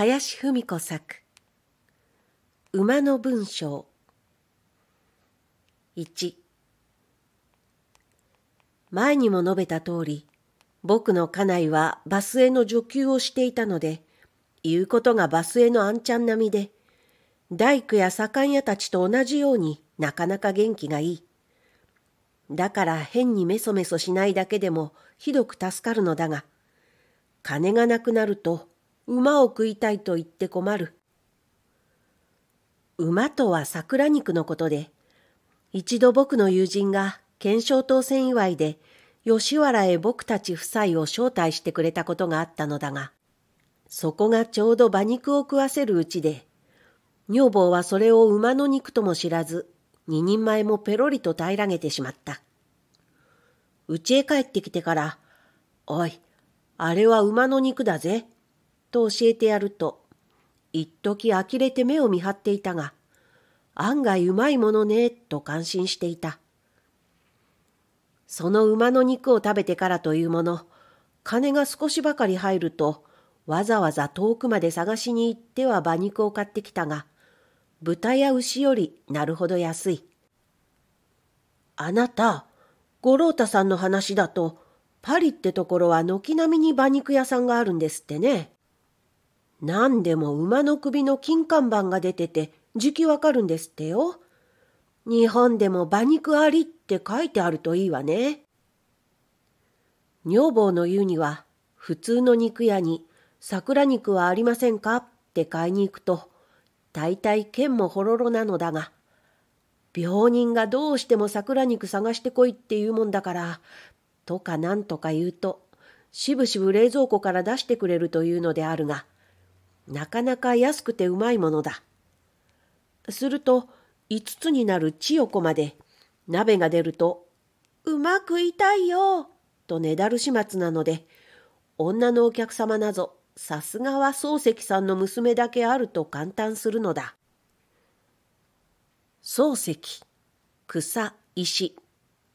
林芙美子作馬の文章1前にも述べた通り僕の家内はバスへの助給をしていたので言うことがバスへのあんちゃん並みで大工や左官屋たちと同じようになかなか元気がいいだから変にメソメソしないだけでもひどく助かるのだが金がなくなると馬を食いたいと言って困る。馬とは桜肉のことで、一度僕の友人が検証当選祝いで吉原へ僕たち夫妻を招待してくれたことがあったのだが、そこがちょうど馬肉を食わせるうちで、女房はそれを馬の肉とも知らず、二人前もペロリと平らげてしまった。家へ帰ってきてから、おい、あれは馬の肉だぜ、と教えてやると、一時呆れて目を見張っていたが、案外うまいものね、と感心していた。その馬の肉を食べてからというもの、金が少しばかり入ると、わざわざ遠くまで探しに行っては馬肉を買ってきたが、豚や牛よりなるほど安い。あなた、五郎太さんの話だと、パリってところは軒並みに馬肉屋さんがあるんですってね。何でも馬の首の金看板が出てて、時期わかるんですってよ。日本でも馬肉ありって書いてあるといいわね。女房の言うには、普通の肉屋に桜肉はありませんかって買いに行くと、大体剣もほろろなのだが、病人がどうしても桜肉探してこいって言うもんだから、とかなんとか言うと、しぶしぶ冷蔵庫から出してくれるというのであるが、なかなか安くてうまいものだ。すると、5つになる千代子まで、鍋が出ると、うまくいたいよ、とねだる始末なので、女のお客様なぞ、さすがは漱石さんの娘だけあると簡単するのだ。漱石、草、石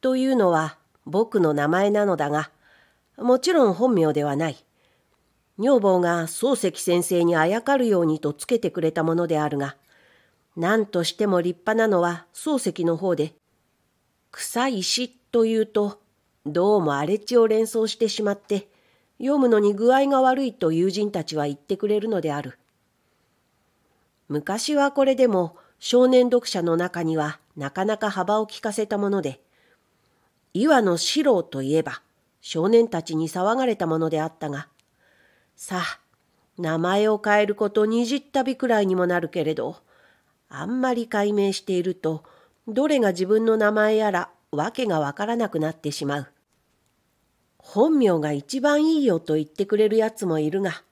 というのは僕の名前なのだが、もちろん本名ではない。女房が漱石先生にあやかるようにとつけてくれたものであるが、何としても立派なのは漱石の方で、草石というと、どうも荒れ地を連想してしまって、読むのに具合が悪いと友人たちは言ってくれるのである。昔はこれでも少年読者の中にはなかなか幅を利かせたもので、岩の四郎といえば少年たちに騒がれたものであったが、さあ、名前を変えること20度くらいにもなるけれど、あんまり解明していると、どれが自分の名前やらわけがわからなくなってしまう。本名が一番いいよと言ってくれるやつもいるが、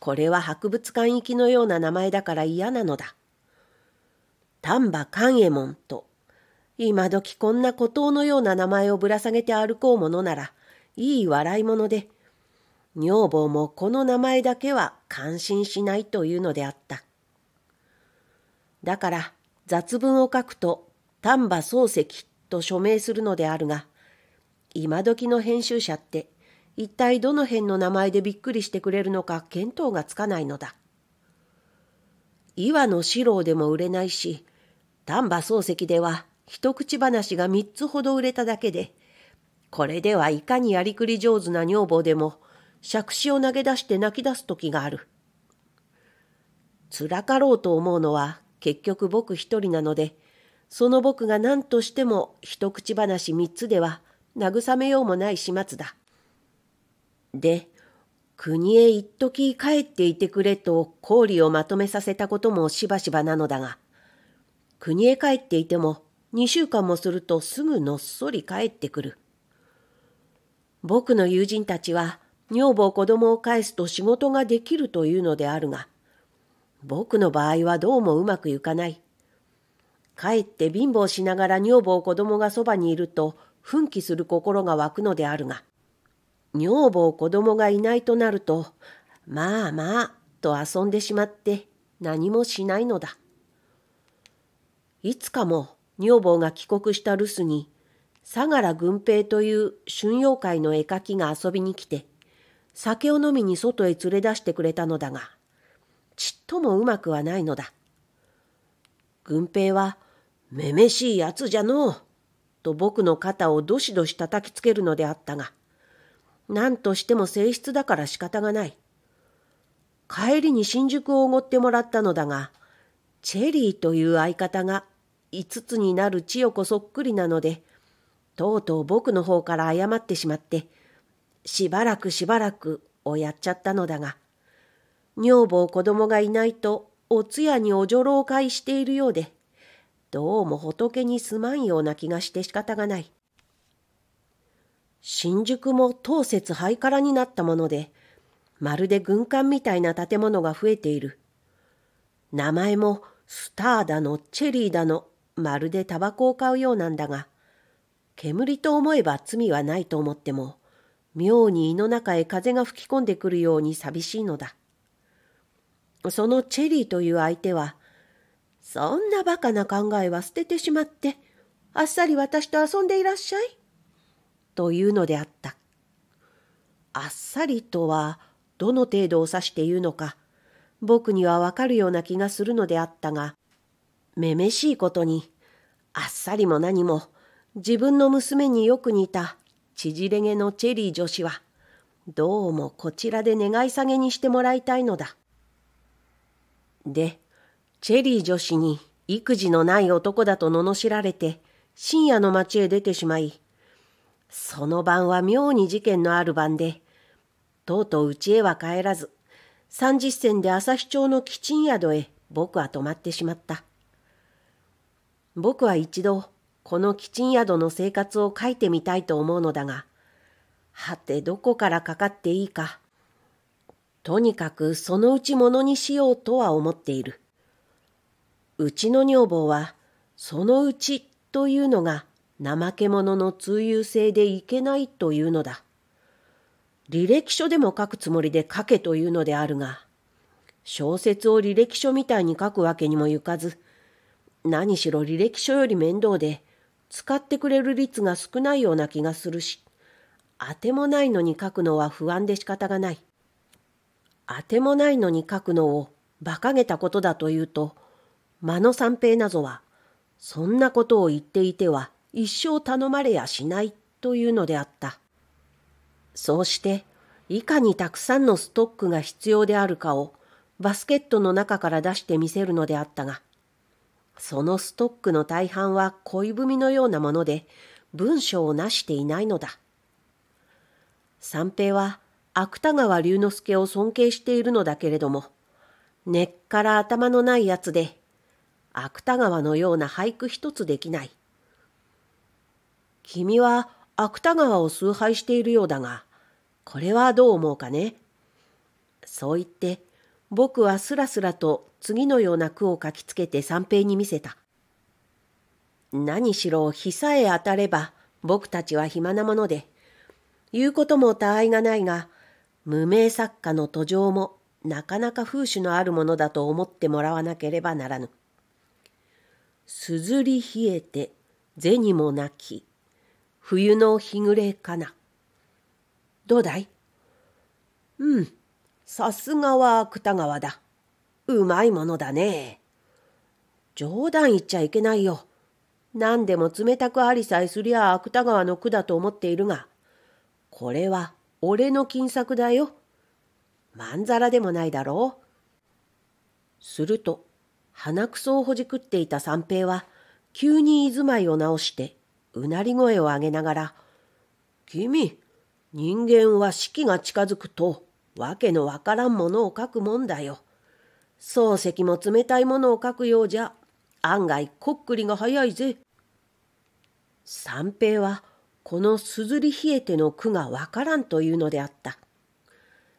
これは博物館行きのような名前だから嫌なのだ。丹波勘右衛門と、今時こんな孤島のような名前をぶら下げて歩こうものなら、いい笑い物で、女房もこの名前だけは感心しないというのであった。だから雑文を書くと丹波漱石と署名するのであるが、今時の編集者って一体どの辺の名前でびっくりしてくれるのか見当がつかないのだ。岩の四郎でも売れないし、丹波漱石では一口話が三つほど売れただけで、これではいかにやりくり上手な女房でも杓子を投げ出して泣き出す時がある。辛かろうと思うのは結局僕一人なので、その僕が何としても一口話三つでは慰めようもない始末だ。で、国へ一時帰っていてくれと公理をまとめさせたこともしばしばなのだが、国へ帰っていても2週間もするとすぐのっそり帰ってくる。僕の友人たちは女房子供を返すと仕事ができるというのであるが、僕の場合はどうもうまくいかない。かえって貧乏しながら女房子供がそばにいると、奮起する心が湧くのであるが、女房子供がいないとなると、まあまあ、と遊んでしまって何もしないのだ。いつかも女房が帰国した留守に、相良軍平という春陽会の絵描きが遊びに来て、酒を飲みに外へ連れ出してくれたのだが、ちっともうまくはないのだ。軍平は、めめしいやつじゃのう、と僕の肩をどしどし叩きつけるのであったが、何としても性質だから仕方がない。帰りに新宿をおごってもらったのだが、チェリーという相方が5つになる千代子そっくりなので、とうとう僕の方から謝ってしまって、しばらくしばらくをやっちゃったのだが、女房子供がいないとお通夜にお女郎会しているようで、どうも仏にすまんような気がして仕方がない。新宿も当節ハイカラになったもので、まるで軍艦みたいな建物が増えている。名前もスターだのチェリーだの、まるでタバコを買うようなんだが、煙と思えば罪はないと思っても、妙に胃の中へ風が吹き込んでくるように寂しいのだ。そのチェリーという相手は、そんなバカな考えは捨ててしまって、あっさり私と遊んでいらっしゃい。というのであった。あっさりとは、どの程度を指して言うのか、僕にはわかるような気がするのであったが、めめしいことに、あっさりも何も、自分の娘によく似た縮れ毛のチェリー女子は、どうもこちらで願い下げにしてもらいたいのだ。で、チェリー女子に育児のない男だと罵られて、深夜の街へ出てしまい、その晩は妙に事件のある晩で、とうとう家へは帰らず、三十銭で朝日町のキチン宿へ僕は泊まってしまった。僕は一度、このキチン宿の生活を書いてみたいと思うのだが、はてどこからかかっていいか。とにかくそのうちものにしようとは思っている。うちの女房は、そのうちというのが怠け者の通用性でいけないというのだ。履歴書でも書くつもりで書けというのであるが、小説を履歴書みたいに書くわけにもいかず、何しろ履歴書より面倒で、使ってくれる率が少ないような気がするし、当てもないのに書くのは不安で仕方がない。当てもないのに書くのを馬鹿げたことだというと、間の三平なぞは、そんなことを言っていては一生頼まれやしないというのであった。そうして、いかにたくさんのストックが必要であるかをバスケットの中から出してみせるのであったが、そのストックの大半は恋文のようなもので、文章をなしていないのだ。三平は芥川龍之介を尊敬しているのだけれども、根っから頭のないやつで、芥川のような俳句一つできない。君は芥川を崇拝しているようだが、これはどう思うかね。そう言って、僕はすらすらと次のような句を書きつけて三平に見せた。何しろ日さえ当たれば僕たちは暇なもので、言うことも他愛がないが、無名作家の途上もなかなか風刺のあるものだと思ってもらわなければならぬ。すずり冷えて銭もなき、冬の日暮れかな。どうだいうん、さすがは芥川だ。うまいものだね。冗談言っちゃいけないよ。何でも冷たくありさえすりゃ芥川の句だと思っているが、これは俺の金作だよ。まんざらでもないだろう。すると、鼻くそをほじくっていた三平は、急に居住まいを直して、うなり声を上げながら、君、人間は四季が近づくと、わけのわからんものを書くもんだよ。漱石も冷たいものを書くようじゃ案外こっくりが早いぜ。三平はこのすずり冷えての句がわからんというのであった。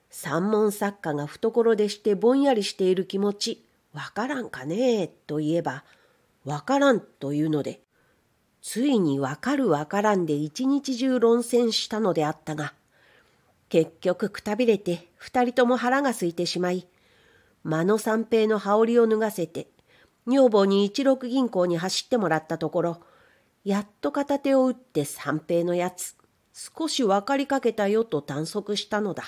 三文作家が懐でしてぼんやりしている気持ち、わからんかねえと言えば、わからんというので、ついにわかるわからんで一日中論戦したのであったが、結局くたびれて二人とも腹が空いてしまい、間野三平の羽織を脱がせて、女房に一六銀行に走ってもらったところ、やっと片手を打って三平のやつ、少し分かりかけたよと探索したのだ。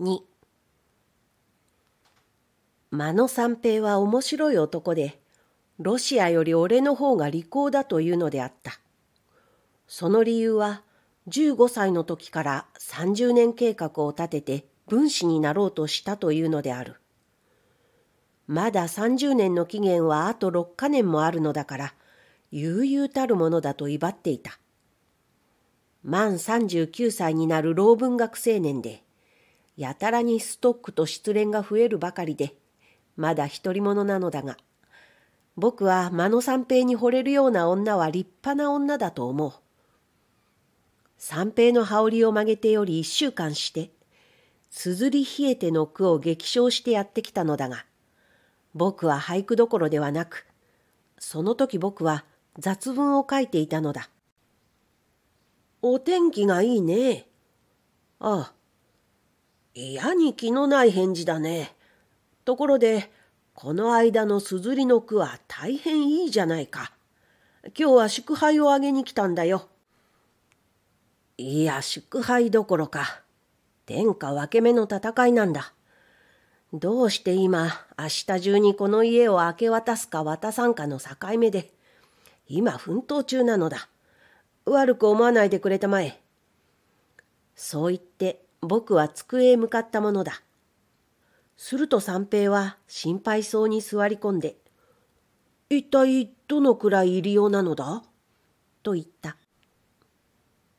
2間野三平は面白い男で、ロシアより俺の方が利口だというのであった。その理由は、15歳の時から30年計画を立てて分子になろうとしたというのである。まだ30年の期限はあと6カ年もあるのだから、悠々たるものだと威張っていた。満39歳になる老文学青年で、やたらにストックと失恋が増えるばかりで、まだ独り者なのだが、僕は間野三平に惚れるような女は立派な女だと思う。三平の羽織を曲げてより一週間して、り冷えての句を激唱してやってきたのだが、僕は俳句どころではなく、その時僕は雑文を書いていたのだ。お天気がいいね。ああ。嫌に気のない返事だね。ところで、この間のすずりの句は大変いいじゃないか。今日は祝杯をあげに来たんだよ。いや、祝杯どころか。天下分け目の戦いなんだ。どうして今、明日中にこの家を明け渡すか渡さんかの境目で、今奮闘中なのだ。悪く思わないでくれたまえ。そう言って僕は机へ向かったものだ。すると三平は心配そうに座り込んで、一体どのくらい入りようなのだと言った。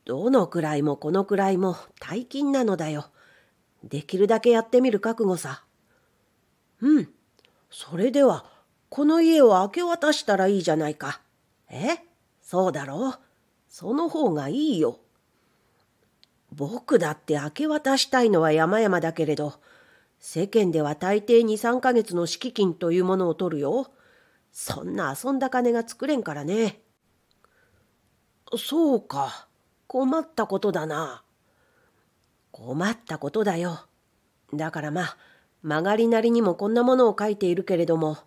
どのくらいもこのくらいも大金なのだよ。できるだけやってみる覚悟さ。うん。それでは、この家を明け渡したらいいじゃないか。えそうだろう。その方がいいよ。僕だって明け渡したいのは山々だけれど、世間では大抵23ヶ月の敷金というものを取るよ。そんな遊んだ金が作れんからね。そうか。困ったことだな。困ったことだよ。だからまあ、曲がりなりにもこんなものを書いているけれども、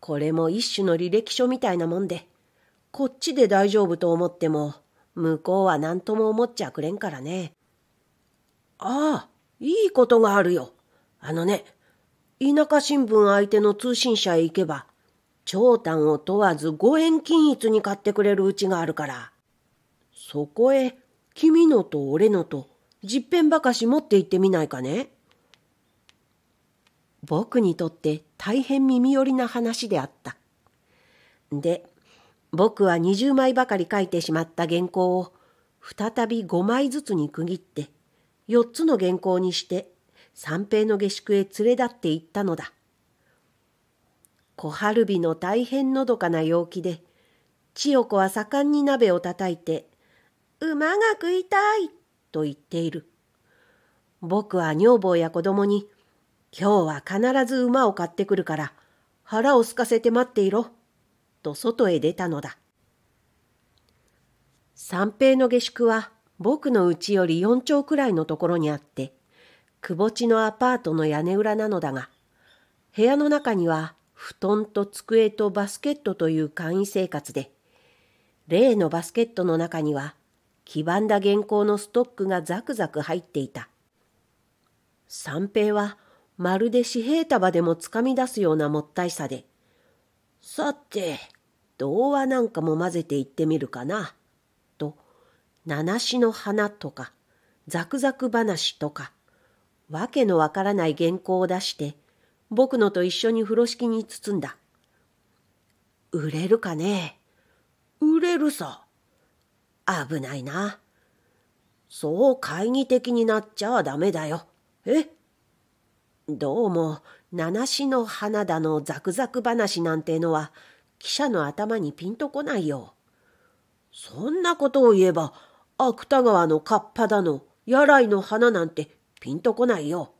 これも一種の履歴書みたいなもんで、こっちで大丈夫と思っても、向こうは何とも思っちゃくれんからね。ああ、いいことがあるよ。あのね、田舎新聞相手の通信社へ行けば、長短を問わず五円均一に買ってくれるうちがあるから。そこへ、君のと俺のと、十遍ばかし持って行ってみないかね。僕にとって大変耳寄りな話であった。で、僕は20枚ばかり書いてしまった原稿を、再び5枚ずつに区切って、4つの原稿にして、三平の下宿へ連れ立って行ったのだ。小春日の大変のどかな陽気で、千代子は盛んに鍋をたたいて馬が食いたいと言っている。僕は女房や子供に、今日は必ず馬を買ってくるから、腹を空かせて待っていろ、と外へ出たのだ。三平の下宿は僕の家より四丁くらいのところにあって、窪地のアパートの屋根裏なのだが、部屋の中には布団と机とバスケットという簡易生活で、例のバスケットの中には黄ばんだ原稿のストックがザクザク入っていた。三平はまるで紙幣束でもつかみ出すようなもったいさで、さて、童話なんかも混ぜていってみるかな、と、七しの花とか、ザクザク話とか、わけのわからない原稿を出して、僕のと一緒に風呂敷に包んだ。売れるかね売れるさ。危ないな。そう懐疑的になっちゃダメだよ。えどうも、七種の花だのザクザク話なんてのは、記者の頭にピンとこないよ。そんなことを言えば、芥川の河童だの、やらいの花なんてピンとこないよ。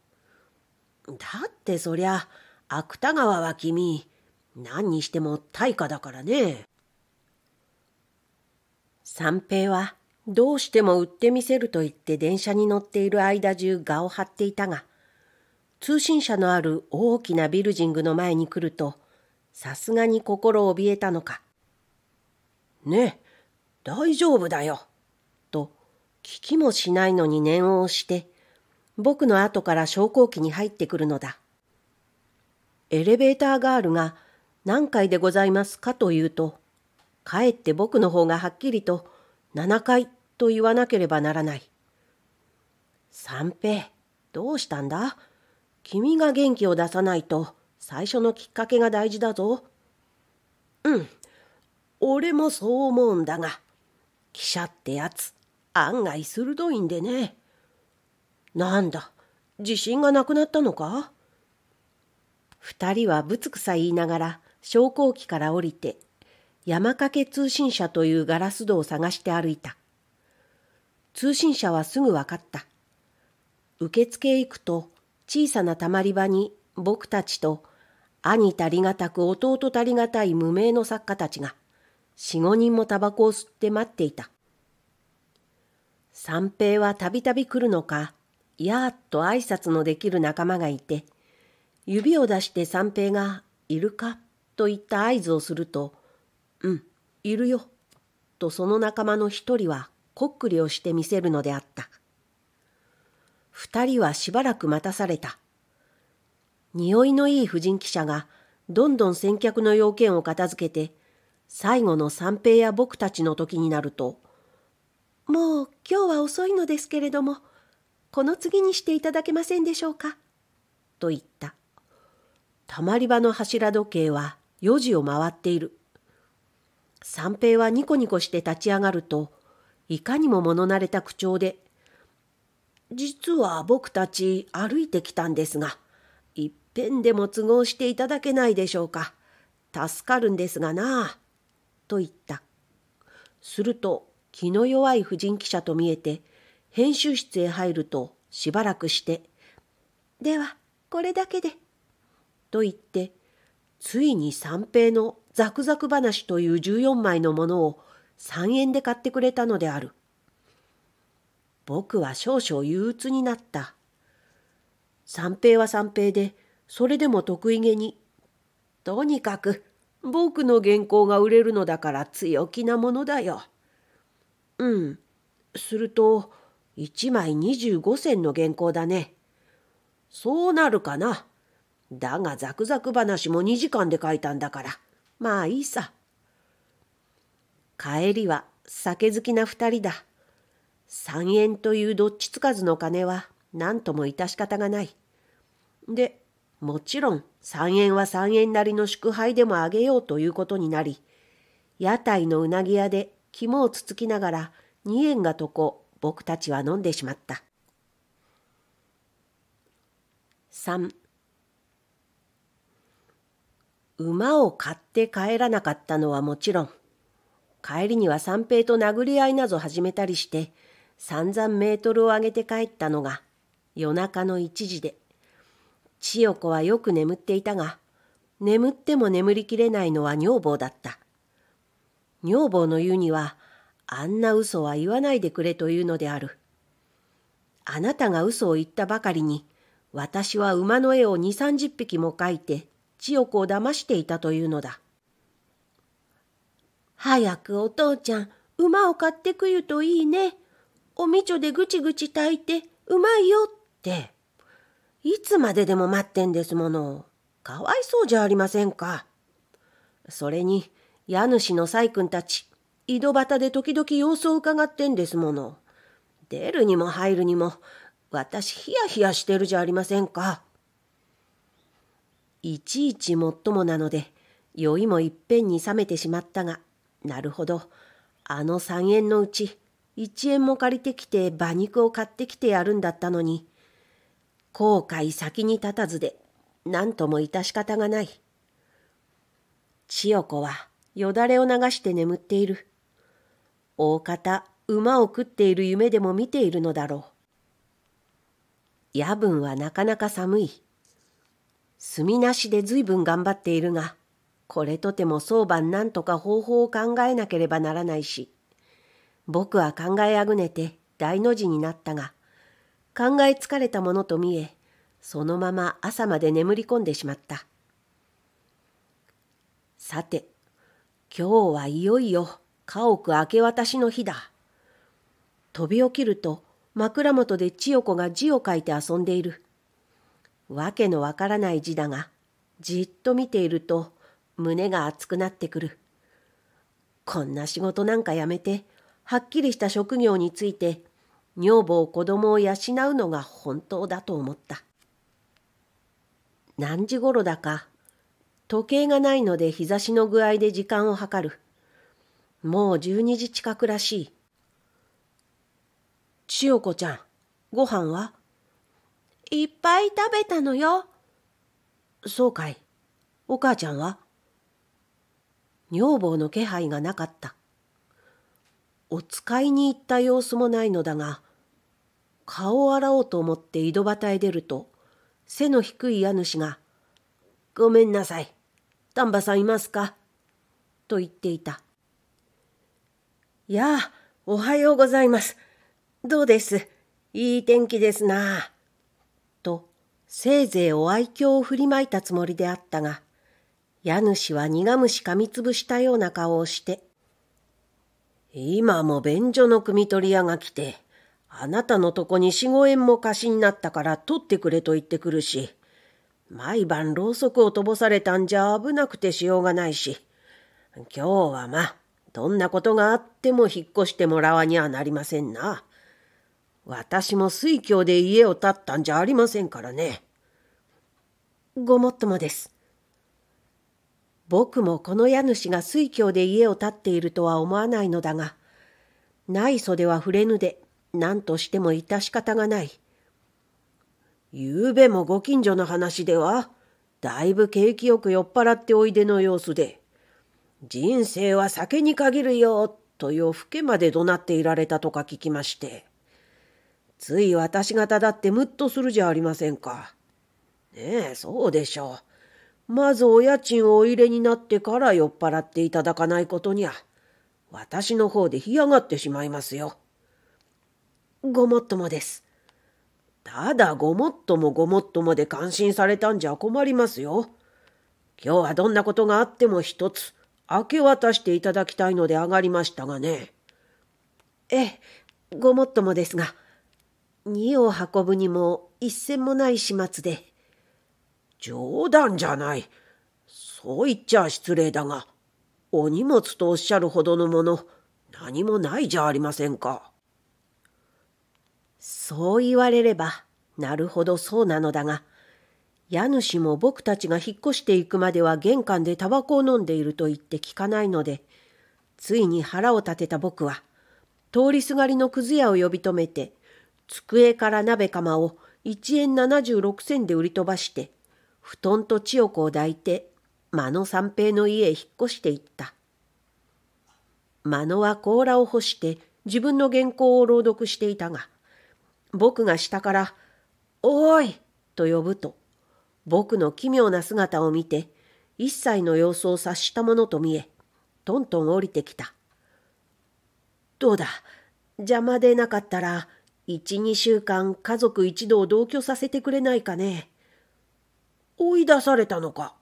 だってそりゃ、芥川は君、何にしても大家だからね。三平はどうしても売ってみせると言って電車に乗っている間中画を張っていたが、通信社のある大きなビルジングの前に来ると、さすがに心怯えたのか。ねえ、大丈夫だよ。と、聞きもしないのに念を押して、僕の後から昇降機に入ってくるのだ。エレベーターガールが何階でございますかというと、かえって僕の方がはっきりと7回と言わなければならない。三平、どうしたんだ君が元気を出さないと最初のきっかけが大事だぞ。うん、俺もそう思うんだが、記者ってやつ、案外鋭いんでね。なんだ、自信がなくなったのか二人はぶつくさ言いながら昇降機から降りて山掛通信社というガラス戸を探して歩いた。通信社はすぐ分かった。受付へ行くと小さなたまり場に僕たちと兄足りがたく弟足りがたい無名の作家たちが四五人もタバコを吸って待っていた。三平はたびたび来るのか、やーっと挨拶のできる仲間がいて、指を出して三平がいるかといった合図をすると、うん、いるよ。とその仲間の一人はこっくりをしてみせるのであった。二人はしばらく待たされた。匂いのいい婦人記者がどんどん先客の要件を片付けて、最後の三平や僕たちの時になると、もう今日は遅いのですけれども、この次にしていただけませんでしょうか。と言った。たまり場の柱時計は4時を回っている。三平はニコニコして立ち上がると、いかにも物慣れた口調で、実は僕たち歩いてきたんですが、いっぺんでも都合していただけないでしょうか。助かるんですがなと言った。すると、気の弱い婦人記者と見えて、編集室へ入ると、しばらくして、では、これだけで。と言って、ついに三平のザクザク話という14枚のものを3円で買ってくれたのである。僕は少々憂鬱になった。三平は三平で、それでも得意げに。とにかく、僕の原稿が売れるのだから強気なものだよ。うん。すると、1枚25銭の原稿だね。そうなるかな。だがザクザク話も2時間で書いたんだから。まあいいさ。帰りは酒好きな二人だ。三円というどっちつかずの金は何とも致し方がない。で、もちろん三円は三円なりの祝杯でもあげようということになり、屋台のうなぎ屋で肝をつつきながら二円がとこ僕たちは飲んでしまった。3馬を買って帰らなかったのはもちろん、帰りには三平と殴り合いなど始めたりして、散々メートルを上げて帰ったのが夜中の一時で、千代子はよく眠っていたが、眠っても眠りきれないのは女房だった。女房の言うには、あんな嘘は言わないでくれというのである。あなたが嘘を言ったばかりに、私は馬の絵を二三十匹も描いて、千代子を騙していたというのだ。早くお父ちゃん、馬を買ってくゆといいね。おみちょでぐちぐち炊いて、うまいよって。いつまででも待ってんですもの。かわいそうじゃありませんか。それに、家主の細君たち、井戸端で時々様子を伺ってんですもの。出るにも入るにも、私ヒヤヒヤしてるじゃありませんか。いちいちもっともなので酔いもいっぺんに冷めてしまったがなるほどあの3円のうち1円も借りてきて馬肉を買ってきてやるんだったのに後悔先に立たずで何とも致し方がない千代子はよだれを流して眠っている大方馬を食っている夢でも見ているのだろう夜分はなかなか寒い墨なしで随分頑張っているが、これとても早晩なんとか方法を考えなければならないし、僕は考えあぐねて大の字になったが、考え疲れたものと見え、そのまま朝まで眠り込んでしまった。さて、今日はいよいよ家屋明け渡しの日だ。飛び起きると枕元で千代子が字を書いて遊んでいる。わけのわからない字だが、じっと見ていると胸が熱くなってくる。こんな仕事なんかやめて、はっきりした職業について、女房子供を養うのが本当だと思った。何時頃だか、時計がないので日差しの具合で時間を計る。もう12時近くらしい。千代子ちゃん、ご飯はいっぱい食べたのよ。そうかい。お母ちゃんは女房の気配がなかった。お使いに行った様子もないのだが、顔を洗おうと思って井戸端へ出ると、背の低い家主が、ごめんなさい。丹波さんいますかと言っていた。やあ、おはようございます。どうです。いい天気ですな。とせいぜいお愛嬌を振りまいたつもりであったが、家主は苦虫噛みつぶしたような顔をして、今も便所の汲み取り屋が来て、あなたのとこに四五円も貸しになったから取ってくれと言ってくるし、毎晩ろうそくを飛ぼされたんじゃ危なくてしようがないし、今日はまあ、どんなことがあっても引っ越してもらわにはなりませんな。私も水郷で家を建ったんじゃありませんからね。ごもっともです。僕もこの家主が水郷で家を建っているとは思わないのだが、ない袖は触れぬで、何としても致し方がない。ゆうべもご近所の話では、だいぶ景気よく酔っ払っておいでの様子で、人生は酒に限るよ、と夜更けまで怒鳴っていられたとか聞きまして。つい私方だってムッとするじゃありませんか。ねえ、そうでしょう。まずお家賃をお入れになってから酔っ払っていただかないことにゃ、私の方で干上がってしまいますよ。ごもっともです。ただごもっともごもっともで感心されたんじゃ困りますよ。今日はどんなことがあっても一つ明け渡していただきたいので上がりましたがね。ええ、ごもっともですが、荷を運ぶにも一銭もない始末で。冗談じゃない。そう言っちゃ失礼だが、お荷物とおっしゃるほどのもの、何もないじゃありませんか。そう言われれば、なるほどそうなのだが、家主も僕たちが引っ越していくまでは玄関でタバコを飲んでいると言って聞かないので、ついに腹を立てた僕は、通りすがりのくず屋を呼び止めて、机から鍋釜を1円76銭で売り飛ばして、布団と千代子を抱いて、間野三平の家へ引っ越していった。間野は甲羅を干して自分の原稿を朗読していたが、僕が下から、おーいと呼ぶと、僕の奇妙な姿を見て、一切の様子を察したものと見え、トントン降りてきた。どうだ、邪魔でなかったら一、二週間家族一同同居させてくれないかね。追い出されたのか。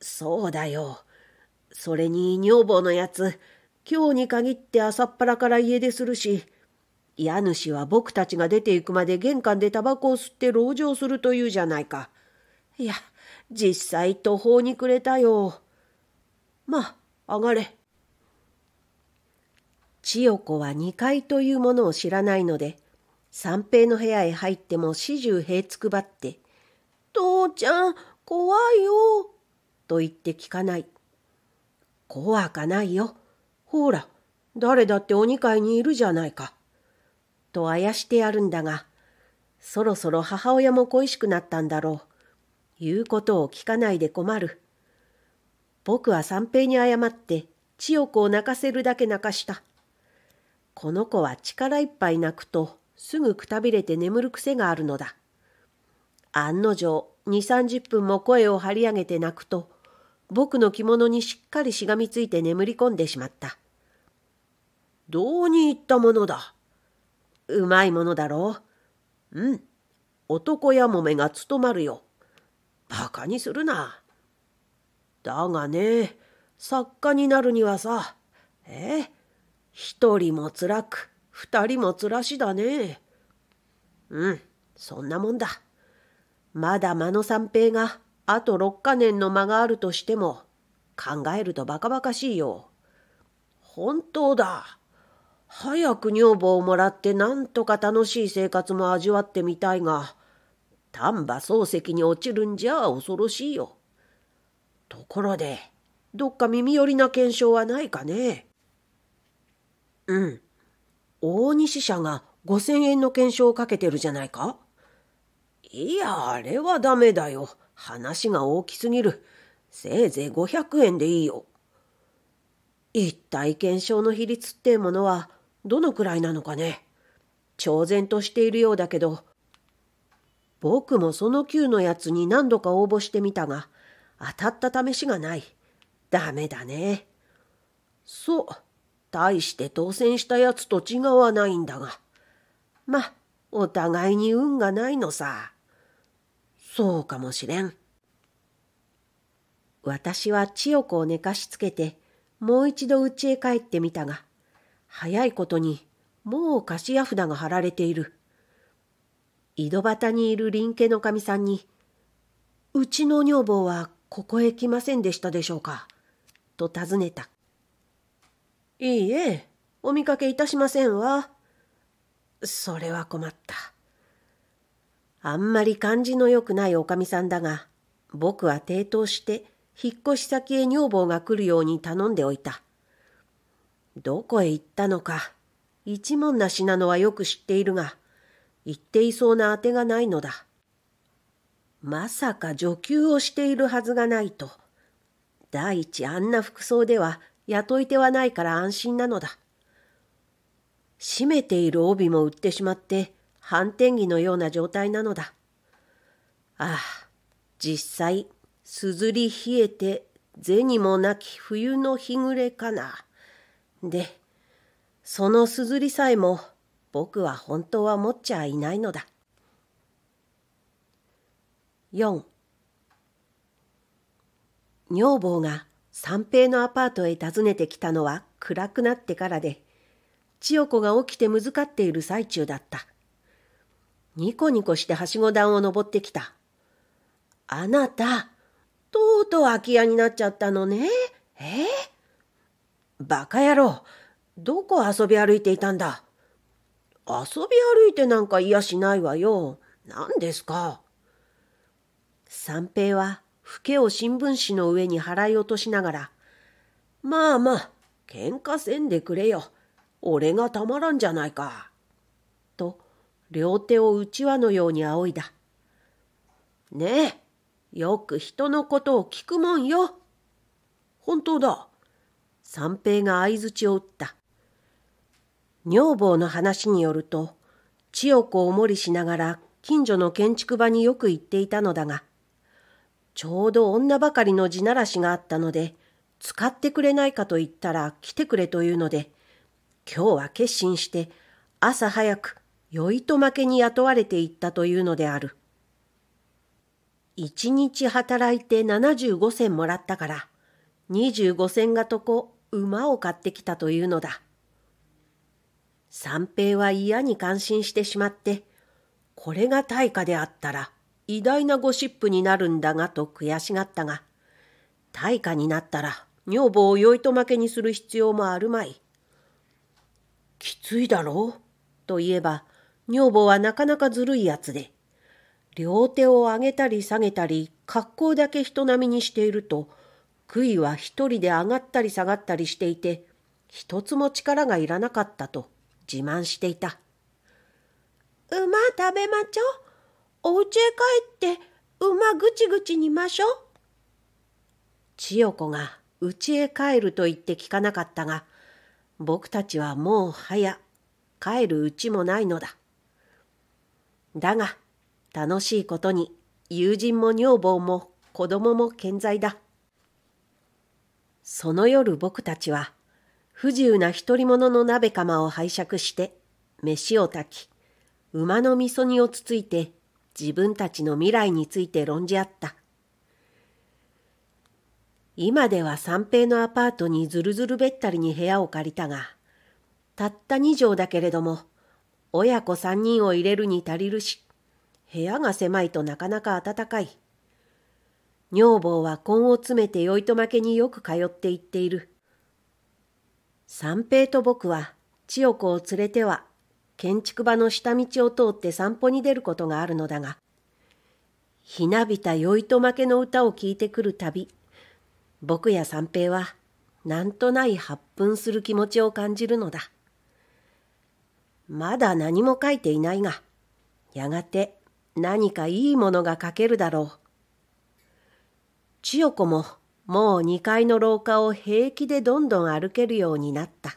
そうだよ。それに女房のやつ、今日に限って朝っぱらから家出するし、家主は僕たちが出て行くまで玄関でタバコを吸って籠城するというじゃないか。いや、実際途方に暮れたよ。まあ、上がれ。千代子は2階というものを知らないので、三平の部屋へ入っても始終平つくばって、父ちゃん、怖いよ、と言って聞かない。怖かないよ。ほら、誰だって鬼階にいるじゃないか。とあやしてやるんだが、そろそろ母親も恋しくなったんだろう。言うことを聞かないで困る。僕は三平に謝って、千代子を泣かせるだけ泣かした。この子は力いっぱい泣くとすぐくたびれて眠る癖があるのだ。案の定、二三十分も声を張り上げて泣くと、僕の着物にしっかりしがみついて眠り込んでしまった。どうにいったものだ。うまいものだろう。うん。男やもめが務まるよ。馬鹿にするな。だがね、作家になるにはさ、ええ、一人も辛く、二人も辛しだね。うん、そんなもんだ。まだ間の三平が、あと六か年の間があるとしても、考えるとバカバカしいよ。本当だ。早く女房をもらってなんとか楽しい生活も味わってみたいが、丹波漱石に落ちるんじゃ恐ろしいよ。ところで、どっか耳寄りな検証はないかねうん。大西社が5000円の検証をかけてるじゃないかいや、あれはダメだよ。話が大きすぎる。せいぜい500円でいいよ。一体検証の比率ってものはどのくらいなのかね。挑然としているようだけど、僕もその級のやつに何度か応募してみたが、当たった試しがない。ダメだね。そう。大して当選したやつと違わないんだが。ま、お互いに運がないのさ。そうかもしれん。私は千代子を寝かしつけて、もう一度家へ帰ってみたが、早いことに、もう貸し札が貼られている。井戸端にいる林家のかみさんに、うちの女房はここへ来ませんでしたでしょうか、と尋ねた。いいえ、お見かけいたしませんわ。それは困った。あんまり感じの良くないおかみさんだが、僕は抵当して、引っ越し先へ女房が来るように頼んでおいた。どこへ行ったのか、一文なしなのはよく知っているが、言っていそうなあてがないのだ。まさか女給をしているはずがないと。第一あんな服装では雇い手はないから安心なのだ。締めている帯も売ってしまって、反転着のような状態なのだ。ああ、実際、すずり冷えて、銭もなき冬の日暮れかな。で、そのすずりさえも、僕は本当は持っちゃいないのだ。4女房が三平のアパートへ訪ねてきたのは暗くなってからで、千代子が起きてむずかっている最中だった。ニコニコしてはしご段を登ってきた。あなた、とうとう空き家になっちゃったのね。えー、バカ野郎、どこ遊び歩いていたんだ。遊び歩いてなんかいやしないわよ。何ですか。三平はフケを新聞紙の上に払い落としながら、まあまあ、喧嘩せんでくれよ。俺がたまらんじゃないか。と、両手をうちわのように仰いだ。ねえ、よく人のことを聞くもんよ。本当だ。三平が相槌を打った。女房の話によると、千代子をおもりしながら近所の建築場によく行っていたのだが、ちょうど女ばかりの地ならしがあったので、使ってくれないかと言ったら来てくれというので、今日は決心して朝早く酔いと負けに雇われていったというのである。一日働いて75銭もらったから、25銭がとこ馬を買ってきたというのだ。三平は嫌に感心してしまって、これが対価であったら、偉大なゴシップになるんだがと悔しがったが、大価になったら女房を酔いと負けにする必要もあるまい。きついだろうと言えば、女房はなかなかずるいやつで、両手を上げたり下げたり、格好だけ人並みにしていると、杭は一人で上がったり下がったりしていて、一つも力がいらなかったと自慢していた。馬食べまちょお家へ帰って馬ぐちぐち煮ましょう。千代子が家へ帰ると言って聞かなかったが、僕たちはもう早、帰るうちもないのだ。だが、楽しいことに友人も女房も子供も健在だ。その夜僕たちは不自由な独り者の鍋釜を拝借して飯を炊き馬の味噌煮をつついて自分たちの未来について論じ合った。今では三平のアパートにずるずるべったりに部屋を借りたが、たった2畳だけれども、親子3人を入れるに足りるし、部屋が狭いとなかなか暖かい。女房は根を詰めて酔いと負けによく通って行っている。三平と僕は千代子を連れては建築場の下道を通って散歩に出ることがあるのだが、ひなびた酔いと負けの歌を聴いてくるたび、僕や三平は、なんとない発奮する気持ちを感じるのだ。まだ何も書いていないが、やがて何かいいものが書けるだろう。千代子ももう2階の廊下を平気でどんどん歩けるようになった。